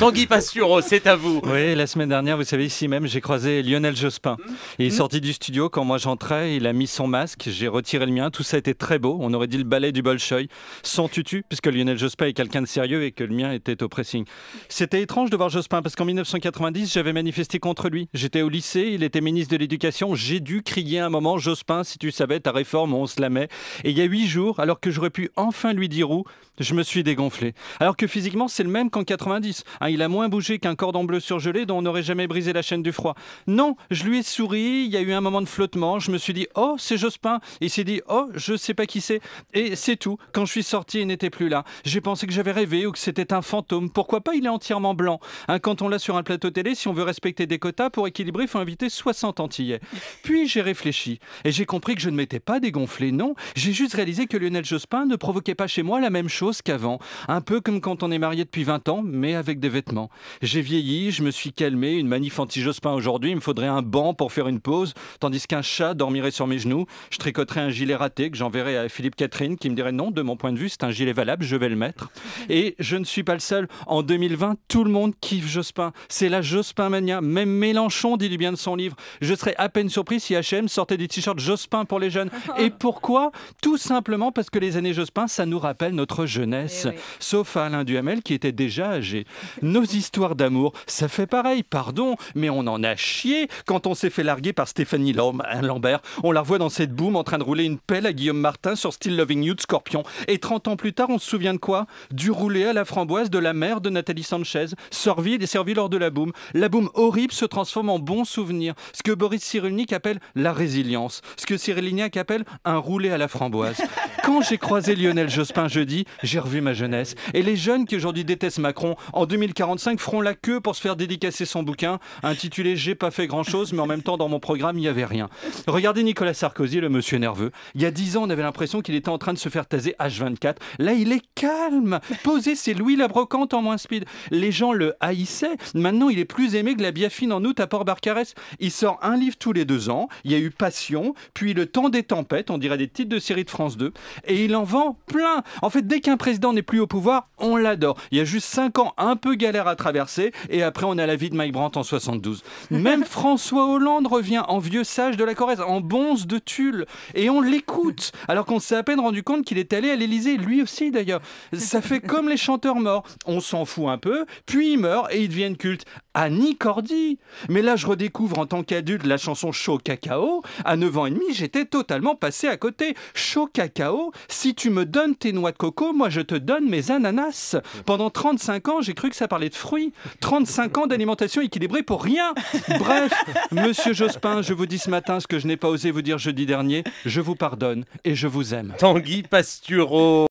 Tanguy Passuro, c'est à vous. Oui, la semaine dernière, vous savez, ici même, j'ai croisé Lionel Jospin. Il est hmm. sorti du studio quand moi j'entrais, il a mis son masque, j'ai retiré le mien, tout ça était très beau. On aurait dit le ballet du Bolshoï, sans tutu, puisque Lionel Jospin est quelqu'un de sérieux et que le mien était au pressing. C'était étrange de voir Jospin, parce qu'en 1990, j'avais manifesté contre lui. J'étais au lycée, il était ministre de l'Éducation, j'ai dû crier un moment Jospin, si tu savais, ta réforme, on se la met. Et il y a huit jours, alors que j'aurais pu enfin lui dire où, je me suis dégonflé. Alors que physiquement, c'est le même qu'en 90. Hein, il a moins bougé qu'un cordon bleu surgelé dont on n'aurait jamais brisé la chaîne du froid. Non, je lui ai souri, il y a eu un moment de flottement, je me suis dit oh c'est Jospin, il s'est dit oh je sais pas qui c'est et c'est tout. Quand je suis sorti, il n'était plus là. J'ai pensé que j'avais rêvé ou que c'était un fantôme. Pourquoi pas Il est entièrement blanc. Hein, quand on l'a sur un plateau télé, si on veut respecter des quotas pour équilibrer, il faut inviter 60 Antillais. Puis j'ai réfléchi et j'ai compris que je ne m'étais pas dégonflé. Non, j'ai juste réalisé que Lionel Jospin ne provoquait pas chez moi la même chose qu'avant. Un peu comme quand on est marié depuis 20 ans, mais avec des vêtements j'ai vieilli, je me suis calmé, une manif anti-Jospin aujourd'hui, il me faudrait un banc pour faire une pause, tandis qu'un chat dormirait sur mes genoux, je tricoterais un gilet raté que j'enverrais à Philippe Catherine qui me dirait non, de mon point de vue, c'est un gilet valable, je vais le mettre. Et je ne suis pas le seul. En 2020, tout le monde kiffe Jospin. C'est la Jospin mania. Même Mélenchon dit du bien de son livre. Je serais à peine surpris si H&M sortait des t-shirts Jospin pour les jeunes. Et pourquoi Tout simplement parce que les années Jospin, ça nous rappelle notre jeunesse. Eh Sauf à Alain Duhamel qui était déjà âgé. nos histoires d'amour, ça fait pareil, pardon, mais on en a chié quand on s'est fait larguer par Stéphanie Lambert. On la voit dans cette boum en train de rouler une pelle à Guillaume Martin sur Still Loving You de Scorpion. Et 30 ans plus tard, on se souvient de quoi Du roulé à la framboise de la mère de Nathalie Sanchez, servie et lors de la boum. La boum horrible se transforme en bon souvenir, ce que Boris Cyrulnik appelle la résilience, ce que Cyril Lignac appelle un roulé à la framboise. Quand j'ai croisé Lionel Jospin jeudi, j'ai revu ma jeunesse. Et les jeunes qui aujourd'hui détestent Macron, en 2014 45 feront la queue pour se faire dédicacer son bouquin, intitulé J'ai pas fait grand chose, mais en même temps, dans mon programme, il n'y avait rien. Regardez Nicolas Sarkozy, le monsieur nerveux. Il y a 10 ans, on avait l'impression qu'il était en train de se faire taser H24. Là, il est calme, posé, c'est Louis la brocante en moins speed. Les gens le haïssaient. Maintenant, il est plus aimé que la biafine en août à Port-Barcarès. Il sort un livre tous les deux ans. Il y a eu Passion, puis Le temps des tempêtes, on dirait des titres de série de France 2. Et il en vend plein. En fait, dès qu'un président n'est plus au pouvoir, on l'adore. Il y a juste 5 ans, un peu galère à traverser, et après on a la vie de Mike Brandt en 72. Même François Hollande revient en vieux sage de la Corrèze, en bonze de Tulle, et on l'écoute, alors qu'on s'est à peine rendu compte qu'il est allé à l'Elysée, lui aussi d'ailleurs. Ça fait comme les chanteurs morts, on s'en fout un peu, puis ils meurent et ils deviennent cultes. Annie Cordy. Mais là, je redécouvre en tant qu'adulte la chanson Chaud Cacao. À 9 ans et demi, j'étais totalement passé à côté. Chaud Cacao, si tu me donnes tes noix de coco, moi je te donne mes ananas. Pendant 35 ans, j'ai cru que ça parlait de fruits. 35 ans d'alimentation équilibrée pour rien. Bref, monsieur Jospin, je vous dis ce matin ce que je n'ai pas osé vous dire jeudi dernier. Je vous pardonne et je vous aime. Tanguy Pasturo.